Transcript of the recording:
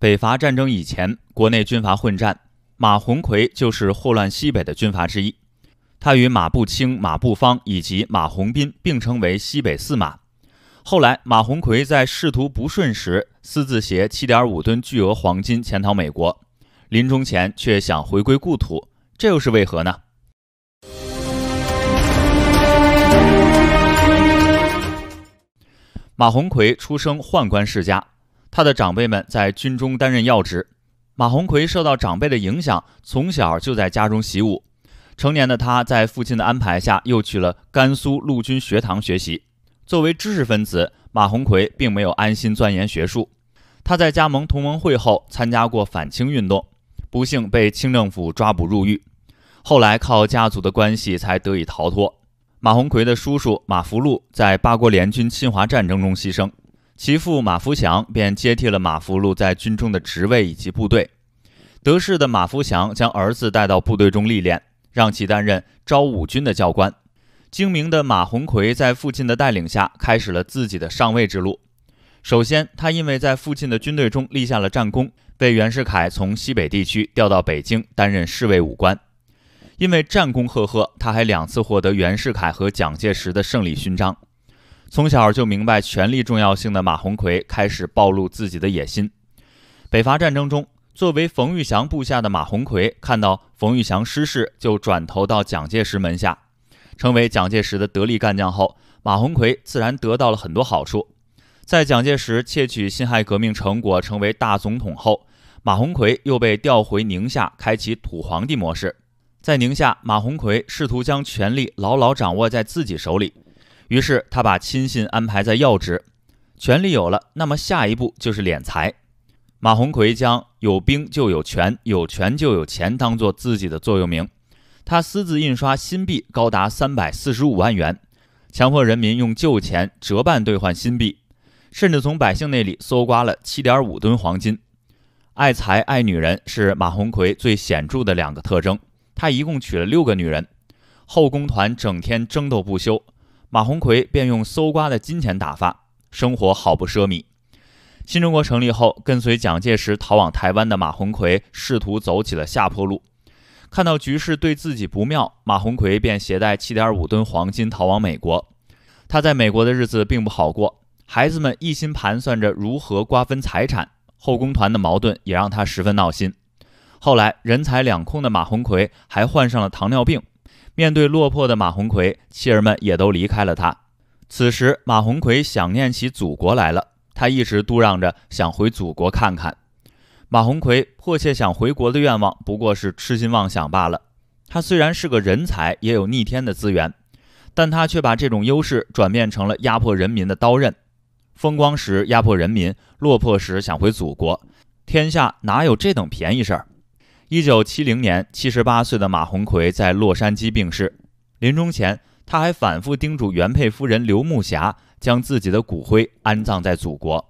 北伐战争以前，国内军阀混战，马鸿逵就是祸乱西北的军阀之一。他与马步青、马步芳以及马鸿宾并称为西北四马。后来，马鸿逵在仕途不顺时，私自携七点五吨巨额黄金潜逃美国，临终前却想回归故土，这又是为何呢？马鸿逵出生宦官世家。他的长辈们在军中担任要职，马鸿逵受到长辈的影响，从小就在家中习武。成年的他在父亲的安排下，又去了甘肃陆军学堂学习。作为知识分子，马鸿逵并没有安心钻研学术。他在加盟同盟会后，参加过反清运动，不幸被清政府抓捕入狱，后来靠家族的关系才得以逃脱。马鸿逵的叔叔马福禄在八国联军侵华战争中牺牲。其父马福祥便接替了马福禄在军中的职位以及部队。得势的马福祥将儿子带到部队中历练，让其担任招武军的教官。精明的马鸿逵在父亲的带领下，开始了自己的上位之路。首先，他因为在父亲的军队中立下了战功，被袁世凯从西北地区调到北京担任侍卫武官。因为战功赫赫，他还两次获得袁世凯和蒋介石的胜利勋章。从小就明白权力重要性的马鸿逵开始暴露自己的野心。北伐战争中，作为冯玉祥部下的马鸿逵，看到冯玉祥失势，就转投到蒋介石门下，成为蒋介石的得力干将后，马鸿逵自然得到了很多好处。在蒋介石窃取辛亥革命成果，成为大总统后，马鸿逵又被调回宁夏，开启土皇帝模式。在宁夏，马鸿逵试图将权力牢牢掌握在自己手里。于是他把亲信安排在要职，权力有了，那么下一步就是敛财。马鸿逵将“有兵就有权，有权就有钱”当做自己的座右铭。他私自印刷新币高达三百四十五万元，强迫人民用旧钱折半兑换新币，甚至从百姓那里搜刮了七点五吨黄金。爱财爱女人是马鸿逵最显著的两个特征。他一共娶了六个女人，后宫团整天争斗不休。马鸿奎便用搜刮的金钱打发生活，毫不奢靡。新中国成立后，跟随蒋介石逃往台湾的马鸿奎试图走起了下坡路。看到局势对自己不妙，马鸿奎便携带7.5吨黄金逃往美国。他在美国的日子并不好过，孩子们一心盘算着如何瓜分财产，后宫团的矛盾也让他十分闹心。后来人财两空的马鸿奎还患上了糖尿病。面对落魄的马鸿奎，妻儿们也都离开了他。此时，马鸿奎想念起祖国来了，他一直嘟囔着想回祖国看看。马鸿奎迫切想回国的愿望，不过是痴心妄想罢了。他虽然是个人才，也有逆天的资源，但他却把这种优势转变成了压迫人民的刀刃。风光时压迫人民，落魄时想回祖国，天下哪有这等便宜事儿？一九七零年，七十八岁的马鸿奎在洛杉矶病逝。临终前，他还反复叮嘱原配夫人刘木霞，将自己的骨灰安葬在祖国。